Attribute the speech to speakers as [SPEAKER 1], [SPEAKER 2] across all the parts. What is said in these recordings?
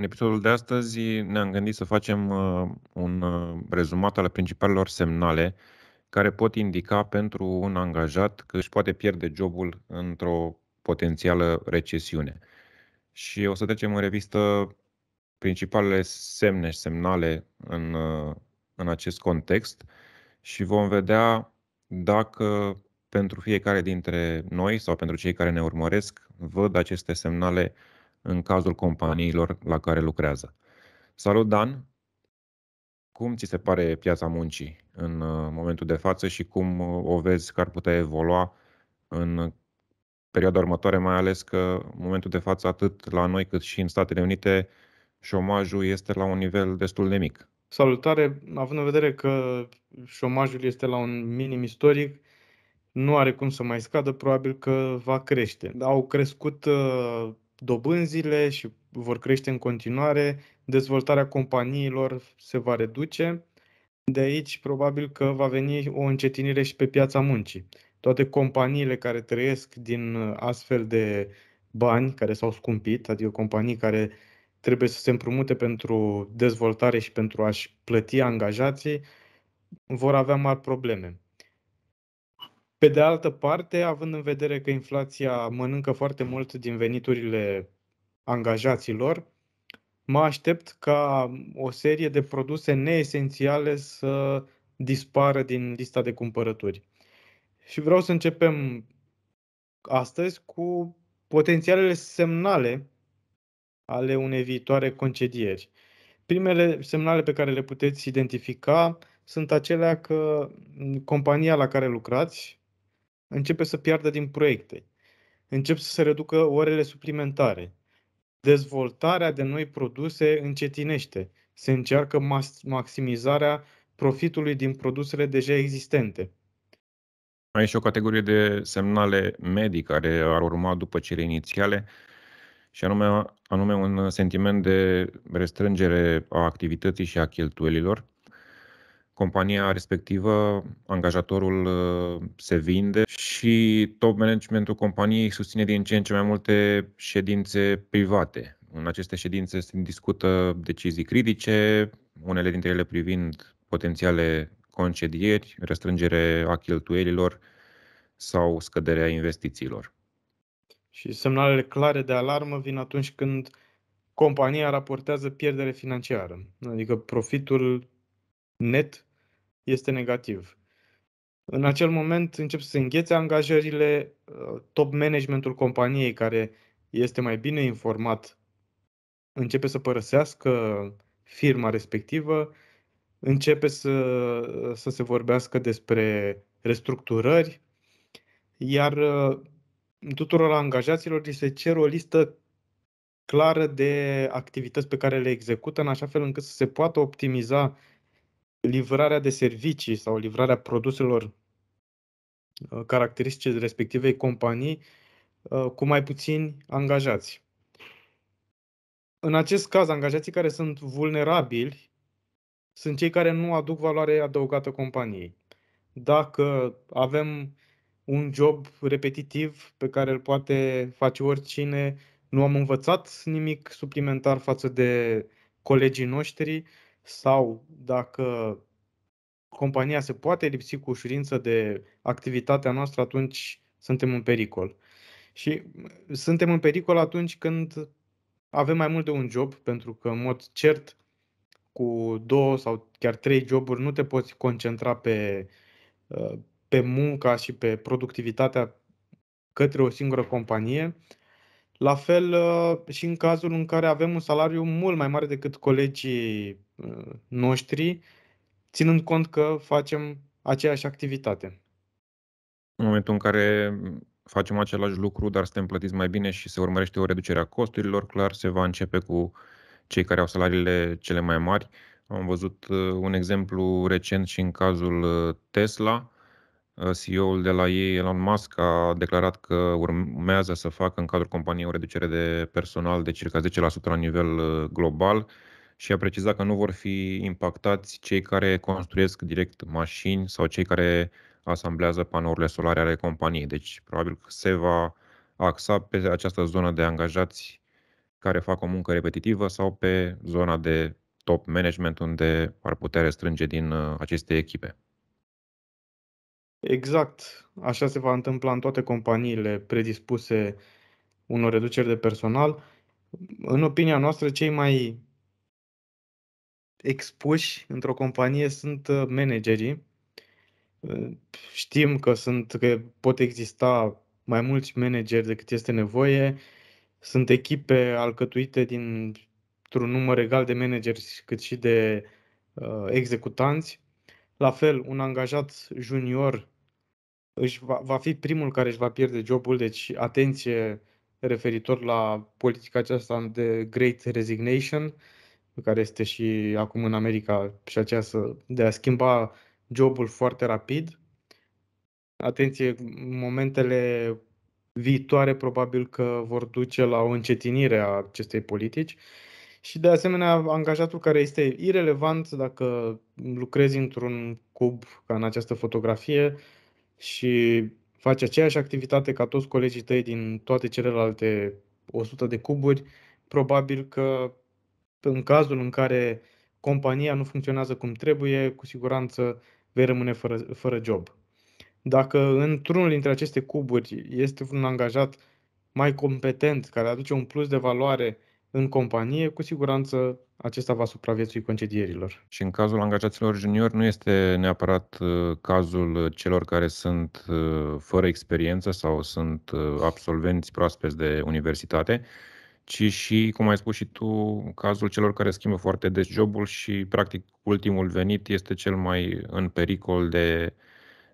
[SPEAKER 1] În episodul de astăzi ne-am gândit să facem uh, un uh, rezumat al principalelor semnale care pot indica pentru un angajat că își poate pierde jobul într-o potențială recesiune. Și o să trecem în revistă principalele semne și semnale în, uh, în acest context și vom vedea dacă pentru fiecare dintre noi sau pentru cei care ne urmăresc văd aceste semnale uh, în cazul companiilor la care lucrează. Salut, Dan! Cum ți se pare piața muncii în uh, momentul de față și cum uh, o vezi că ar putea evolua în perioada următoare, mai ales că în momentul de față, atât la noi cât și în Statele Unite, șomajul este la un nivel destul de mic.
[SPEAKER 2] Salutare, având în vedere că șomajul este la un minim istoric, nu are cum să mai scadă, probabil că va crește. Au crescut uh, dobânzile și vor crește în continuare, dezvoltarea companiilor se va reduce. De aici probabil că va veni o încetinire și pe piața muncii. Toate companiile care trăiesc din uh, astfel de bani care s-au scumpit, adică companii care trebuie să se împrumute pentru dezvoltare și pentru a-și plăti angajații, vor avea mari probleme. Pe de altă parte, având în vedere că inflația mănâncă foarte mult din veniturile angajaților, mă aștept ca o serie de produse neesențiale să dispară din lista de cumpărături. Și vreau să începem astăzi cu potențialele semnale ale unei viitoare concedieri. Primele semnale pe care le puteți identifica sunt acelea că compania la care lucrați începe să piardă din proiecte, încep să se reducă orele suplimentare, dezvoltarea de noi produse încetinește, se încearcă maximizarea profitului din produsele deja existente.
[SPEAKER 1] Mai e și o categorie de semnale medii care ar urma după cele inițiale, și anume, anume un sentiment de restrângere a activității și a cheltuielilor, compania respectivă, angajatorul uh, se vinde și top managementul companiei susține din ce în ce mai multe ședințe private. În aceste ședințe se discută decizii critice, unele dintre ele privind potențiale concedieri, restrângere a cheltuielilor sau scăderea
[SPEAKER 2] investițiilor. Și semnalele clare de alarmă vin atunci când compania raportează pierdere financiară, adică profitul net este negativ. În acel moment încep să se înghețe angajările, uh, top managementul companiei care este mai bine informat începe să părăsească firma respectivă, începe să, să se vorbească despre restructurări, iar uh, tuturor angajaților li se cer o listă clară de activități pe care le execută, în așa fel încât să se poată optimiza livrarea de servicii sau livrarea produselor uh, caracteristice respectivei companii uh, cu mai puțini angajați. În acest caz, angajații care sunt vulnerabili sunt cei care nu aduc valoare adăugată companiei. Dacă avem un job repetitiv pe care îl poate face oricine, nu am învățat nimic suplimentar față de colegii noștri, sau dacă compania se poate lipsi cu ușurință de activitatea noastră, atunci suntem în pericol. Și suntem în pericol atunci când avem mai mult de un job, pentru că, în mod cert, cu două sau chiar trei joburi nu te poți concentra pe, uh, pe munca și pe productivitatea către o singură companie, la fel uh, și în cazul în care avem un salariu mult mai mare decât colegii uh, noștri, ținând cont că facem aceeași activitate.
[SPEAKER 1] În momentul în care mm, facem același lucru, dar suntem plătiți mai bine și se urmărește o reducere a costurilor, clar se va începe cu cei care au salariile cele mai mari. Am văzut uh, un exemplu recent și în cazul Tesla, Uh, CEO-ul de la ei, Elon Musk, a declarat că urmează să facă în cadrul companiei o reducere de personal de circa 10% la nivel uh, global și a precizat că nu vor fi impactați cei care construiesc direct mașini sau cei care asamblează panourile solare ale companiei. Deci, probabil că se va axa pe această zonă de angajați care fac o muncă repetitivă sau pe zona de top management unde ar putea restrânge din uh, aceste echipe.
[SPEAKER 2] Exact, așa se va întâmpla în toate companiile predispuse unor reduceri de personal. În opinia noastră, cei mai expuși într-o companie sunt uh, managerii. Uh, știm că, sunt, că pot exista mai mulți manageri decât este nevoie. Sunt echipe alcătuite dintr-un număr egal de manageri cât și de uh, executanți. La fel, un angajat junior își va, va fi primul care își va pierde jobul, deci atenție referitor la politica aceasta de Great Resignation, care este și acum în America și aceasta de a schimba jobul foarte rapid. Atenție, momentele viitoare probabil că vor duce la o încetinire a acestei politici. Și de asemenea, angajatul care este irelevant dacă lucrezi într-un cub ca în această fotografie, uh, și faci aceeași activitate ca toți colegii tăi din toate celelalte 100 de cuburi, probabil că în cazul în care compania nu funcționează cum trebuie, cu siguranță vei rămâne fără, fără job. Dacă într-unul dintre aceste cuburi este un angajat mai competent, care aduce un plus de valoare în companie, cu siguranță acesta va supraviețui concedierilor.
[SPEAKER 1] Și în cazul angajaților juniori nu este neapărat uh, cazul uh, celor care sunt uh, fără experiență sau sunt absolvenți proaspeți de universitate, ci și, cum ai spus și tu, cazul celor care schimbă foarte des jobul și, practic, ultimul venit este cel mai în pericol de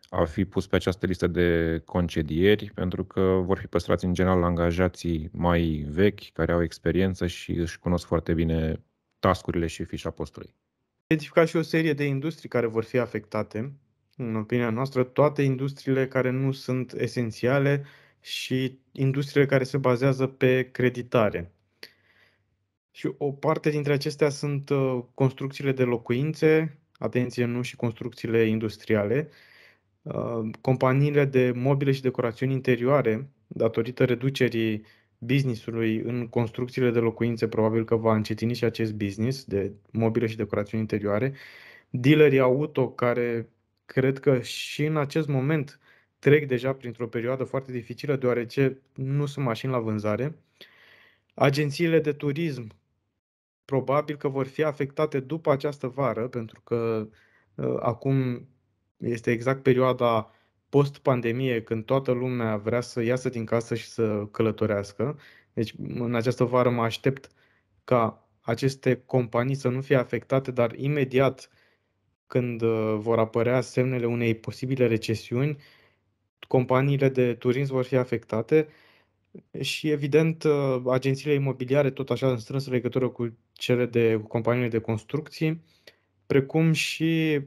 [SPEAKER 1] a fi pus pe această listă de concedieri, pentru că vor fi păstrați în general angajații mai vechi, care au experiență și își cunosc foarte bine tascurile și fișa postului.
[SPEAKER 2] Identifica și o serie de industrii care vor fi afectate. În opinia noastră, toate industriile care nu sunt esențiale și industriile care se bazează pe creditare. Și o parte dintre acestea sunt uh, construcțiile de locuințe, atenție, nu și construcțiile industriale, Uh, companiile de mobile și decorațiuni interioare, datorită reducerii businessului în construcțiile de locuințe, probabil că va încetini și acest business de mobile și decorațiuni interioare. Dealerii auto care cred că și în acest moment trec deja printr-o perioadă foarte dificilă deoarece nu sunt mașini la vânzare. Agențiile de turism probabil că vor fi afectate după această vară pentru că uh, acum este exact perioada post-pandemie, când toată lumea vrea să iasă din casă și să călătorească. Deci, în această vară mă aștept ca aceste companii să nu fie afectate, dar imediat când uh, vor apărea semnele unei posibile recesiuni, companiile de turism vor fi afectate și, evident, uh, agențiile imobiliare, tot așa în strânsă legătură cu cele de cu companiile de construcții, precum și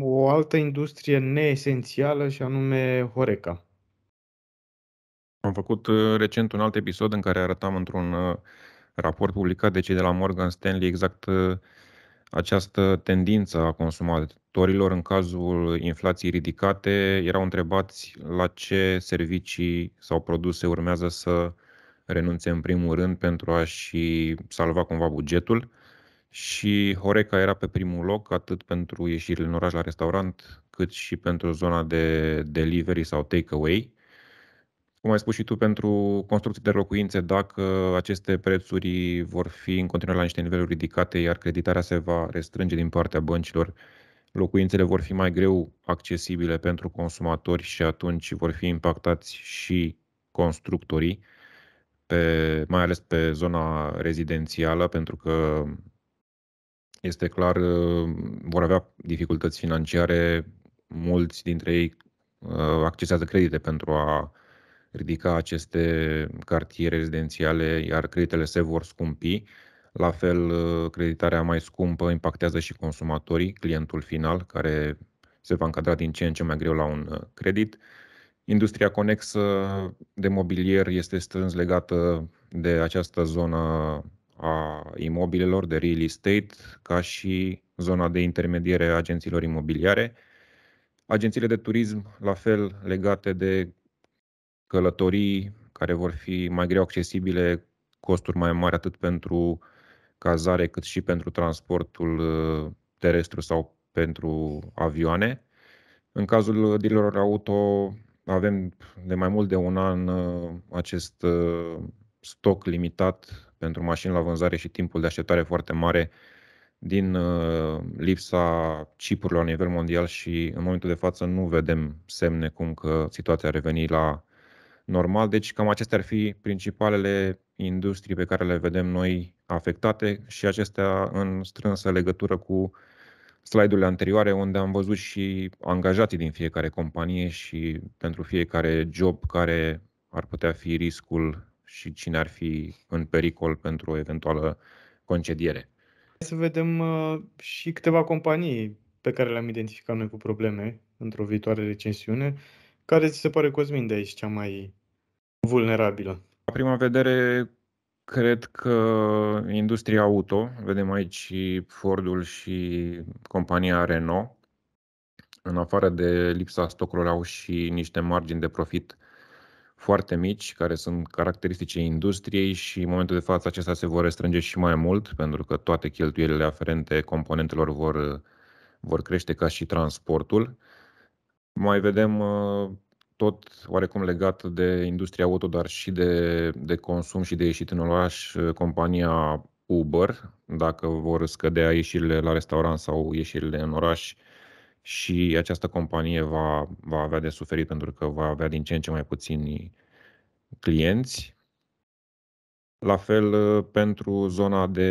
[SPEAKER 2] o altă industrie neesențială și anume Horeca.
[SPEAKER 1] Am făcut uh, recent un alt episod în care arătam într-un uh, raport publicat de cei de la Morgan Stanley exact uh, această tendință a consumatorilor în cazul inflației ridicate. Erau întrebați la ce servicii sau produse urmează să renunțe în primul rând pentru a-și salva cumva bugetul și Horeca era pe primul loc, atât pentru ieșirile în oraș la restaurant, cât și pentru zona de delivery sau takeaway. Cum ai spus și tu, pentru construcții de locuințe, dacă aceste prețuri vor fi în continuare la niște niveluri ridicate, iar creditarea se va restrânge din partea băncilor, locuințele vor fi mai greu accesibile pentru consumatori și atunci vor fi impactați și constructorii, pe, mai ales pe zona rezidențială, pentru că este clar, uh, vor avea dificultăți financiare. Mulți dintre ei uh, accesează credite pentru a ridica aceste cartiere rezidențiale, iar creditele se vor scumpi. La fel, uh, creditarea mai scumpă impactează și consumatorii, clientul final, care se va încadra din ce în ce mai greu la un credit. Industria conexă de mobilier este strâns legată de această zonă a imobilelor de real estate ca și zona de intermediere a agențiilor imobiliare. Agențiile de turism, la fel, legate de călătorii care vor fi mai greu accesibile, costuri mai mari atât pentru cazare cât și pentru transportul uh, terestru sau pentru avioane. În cazul dealerilor auto avem de mai mult de un an uh, acest uh, stoc limitat pentru mașini la vânzare și timpul de așteptare foarte mare din uh, lipsa chipurilor la nivel mondial și în momentul de față nu vedem semne cum că situația ar reveni la normal. Deci cam acestea ar fi principalele industrii pe care le vedem noi afectate și acestea în strânsă legătură cu slide-urile anterioare unde am văzut și angajații din fiecare companie și pentru fiecare job care ar putea fi riscul și cine ar fi în pericol pentru o eventuală concediere.
[SPEAKER 2] Să vedem uh, și câteva companii pe care le-am identificat noi cu probleme într-o viitoare recensiune. Care ți se pare, Cosmin, de aici cea mai
[SPEAKER 1] vulnerabilă? La prima vedere, cred că industria auto, vedem aici Fordul și compania Renault, în afară de lipsa stocurilor au și niște margini de profit foarte mici, care sunt caracteristice industriei și în momentul de față acestea se vor restrânge și mai mult, pentru că toate cheltuielile aferente componentelor vor, vor crește ca și transportul. Mai vedem uh, tot oarecum legat de industria auto, dar și de, de consum și de ieșit în oraș, uh, compania Uber, dacă vor scădea ieșirile la restaurant sau ieșirile în oraș, uh, și această companie va, va avea de suferit pentru că va avea din ce în ce mai puțini clienți. La fel pentru zona de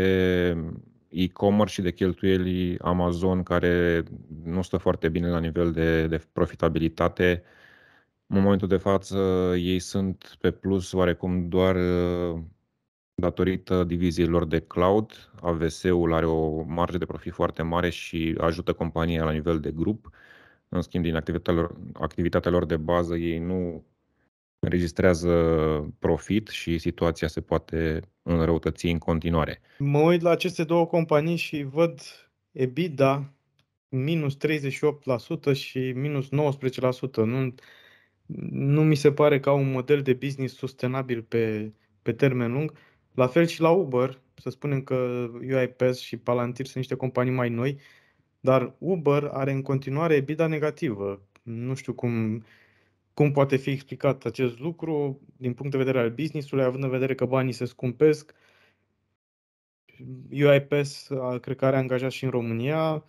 [SPEAKER 1] e-commerce și de cheltuieli Amazon care nu stă foarte bine la nivel de, de profitabilitate. În momentul de față ei sunt pe plus oarecum doar Datorită diviziilor de cloud, AVS-ul are o marjă de profit foarte mare și ajută compania la nivel de grup. În schimb, din activitatea lor, activitatea lor de bază, ei nu înregistrează profit și situația se poate înrăutăți în continuare. Mă
[SPEAKER 2] uit la aceste două companii și văd EBITDA minus 38% și minus 19%. Nu, nu mi se pare ca un model de business sustenabil pe, pe termen lung. La fel și la Uber, să spunem că UIPS și Palantir sunt niște companii mai noi, dar Uber are în continuare EBITDA negativă. Nu știu cum, cum poate fi explicat acest lucru din punct de vedere al business-ului, având în vedere că banii se scumpesc. UIPS, cred că are angajat și în România,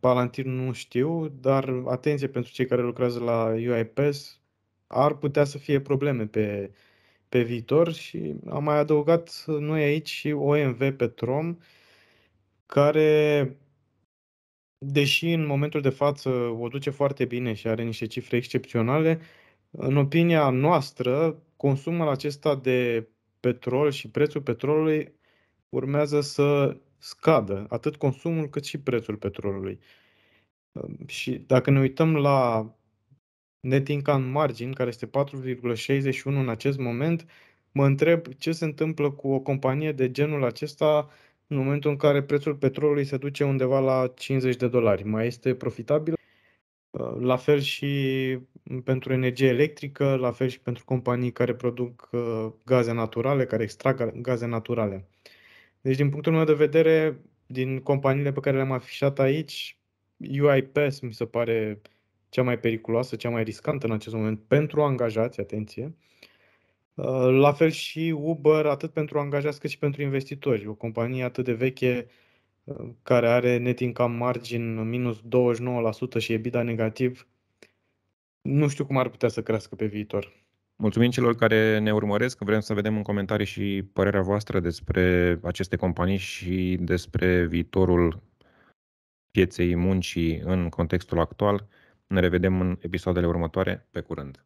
[SPEAKER 2] Palantir nu știu, dar atenție pentru cei care lucrează la UIPS, ar putea să fie probleme pe, pe viitor și am mai adăugat noi aici și OMV Petrom, care, deși în momentul de față o duce foarte bine și are niște cifre excepționale, în opinia noastră, consumul acesta de petrol și prețul petrolului urmează să scadă, atât consumul cât și prețul petrolului. Și dacă ne uităm la net income margin, care este 4,61 în acest moment, mă întreb ce se întâmplă cu o companie de genul acesta în momentul în care prețul petrolului se duce undeva la 50 de dolari. Mai este profitabil? Uh, la fel și pentru energie electrică, la fel și pentru companii care produc uh, gaze naturale, care extrag gaze naturale. Deci, din punctul meu de vedere, din companiile pe care le-am afișat aici, UiPath mi se pare uh, cea mai periculoasă, cea mai riscantă în acest moment pentru angajați, atenție. Uh, la fel și Uber, atât pentru angajați cât și pentru investitori. O companie atât de veche uh, care are net income margin minus 29% și EBITDA negativ, nu știu cum ar putea să crească pe viitor.
[SPEAKER 1] Mulțumim celor care ne urmăresc. Vrem să vedem în comentarii și părerea voastră despre aceste companii și despre viitorul pieței muncii în
[SPEAKER 2] contextul actual. Ne revedem în episoadele următoare. Pe curând!